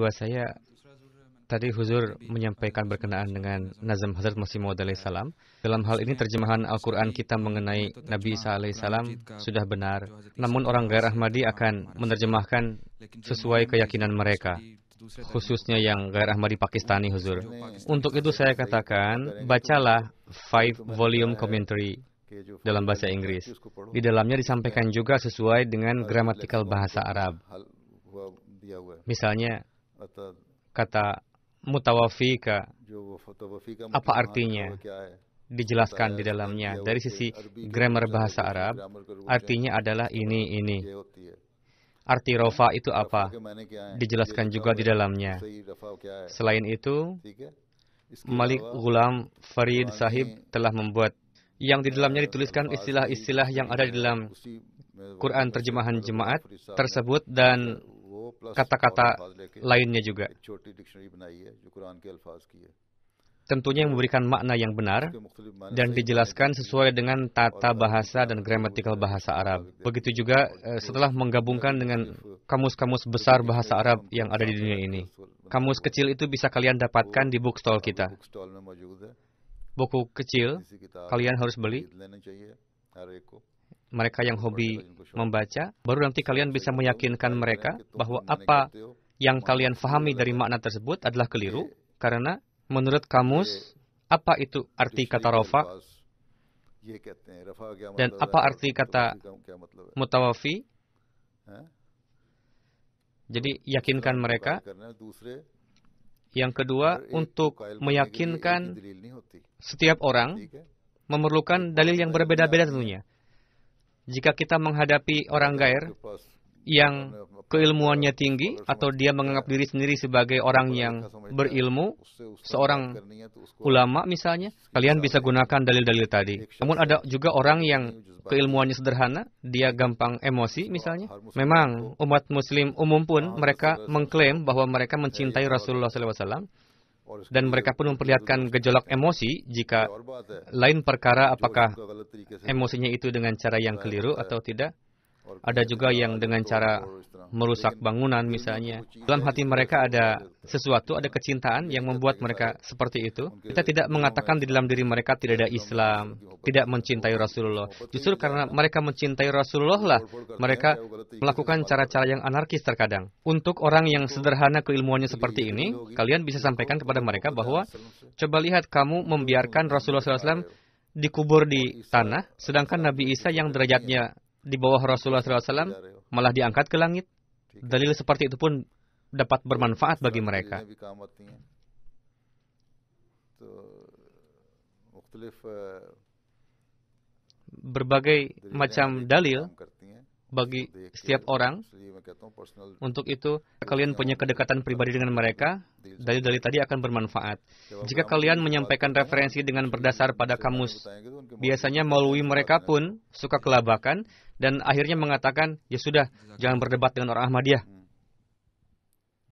Bahwa saya tadi Huzur menyampaikan berkenaan dengan Nazam Hazrat Masih Maud salam. Dalam hal ini terjemahan Al-Quran kita mengenai Nabi Isa salam sudah benar. Namun orang gair Ahmadi akan menerjemahkan sesuai keyakinan mereka khususnya yang gair Ahmadi Pakistani Huzur. Untuk itu saya katakan, bacalah five volume commentary dalam bahasa Inggris. Di dalamnya disampaikan juga sesuai dengan gramatikal bahasa Arab. Misalnya, Kata mutawafika, apa artinya? Ya? Dijelaskan di dalamnya. Dari sisi grammar bahasa Arab, artinya adalah ini, ini. Ya. Arti rofa itu apa? Ya? Dijelaskan juga di dalamnya. Selain itu, Malik Ghulam Farid Sahib telah membuat yang di dalamnya eh, dituliskan istilah-istilah yang ada di dalam eh, Quran terjemahan jemaat tersebut dan kata-kata lainnya juga. Tentunya yang memberikan makna yang benar dan dijelaskan sesuai dengan tata bahasa dan gramatikal eh, bahasa Arab. Begitu juga setelah menggabungkan dengan kamus-kamus besar bahasa Arab yang ada di dunia ini. Kamus kecil itu bisa kalian dapatkan di bookstall kita. Buku kecil, kalian harus beli mereka yang hobi membaca, baru nanti kalian bisa meyakinkan mereka bahwa apa yang kalian fahami dari makna tersebut adalah keliru, karena menurut kamus, apa itu arti kata rofa? Dan apa arti kata mutawafi? Jadi yakinkan mereka. Yang kedua, untuk meyakinkan setiap orang memerlukan dalil yang berbeda-beda tentunya. Jika kita menghadapi orang gair yang keilmuannya tinggi atau dia menganggap diri sendiri sebagai orang yang berilmu, seorang ulama misalnya, kalian bisa gunakan dalil-dalil tadi. Namun ada juga orang yang keilmuannya sederhana, dia gampang emosi misalnya. Memang umat muslim umum pun mereka mengklaim bahwa mereka mencintai Rasulullah SAW dan mereka pun memperlihatkan gejolak emosi jika lain perkara apakah emosinya itu dengan cara yang keliru atau tidak. Ada juga yang dengan cara merusak bangunan misalnya. Dalam hati mereka ada sesuatu, ada kecintaan yang membuat mereka seperti itu. Kita tidak mengatakan di dalam diri mereka tidak ada Islam, tidak mencintai Rasulullah. Justru karena mereka mencintai Rasulullah lah, mereka melakukan cara-cara yang anarkis terkadang. Untuk orang yang sederhana keilmuannya seperti ini, kalian bisa sampaikan kepada mereka bahwa, coba lihat kamu membiarkan Rasulullah SAW dikubur di tanah, sedangkan Nabi Isa yang derajatnya di bawah Rasulullah SAW malah diangkat ke langit. Dalil seperti itu pun dapat bermanfaat bagi mereka. Eh, Berbagai macam dalil bagi setiap orang. Untuk itu, kalian punya kedekatan pribadi dengan mereka, dari tadi akan bermanfaat. Jika kalian menyampaikan referensi dengan berdasar pada kamus, biasanya melalui mereka pun suka kelabakan dan akhirnya mengatakan, ya sudah, jangan berdebat dengan orang Ahmadiyah.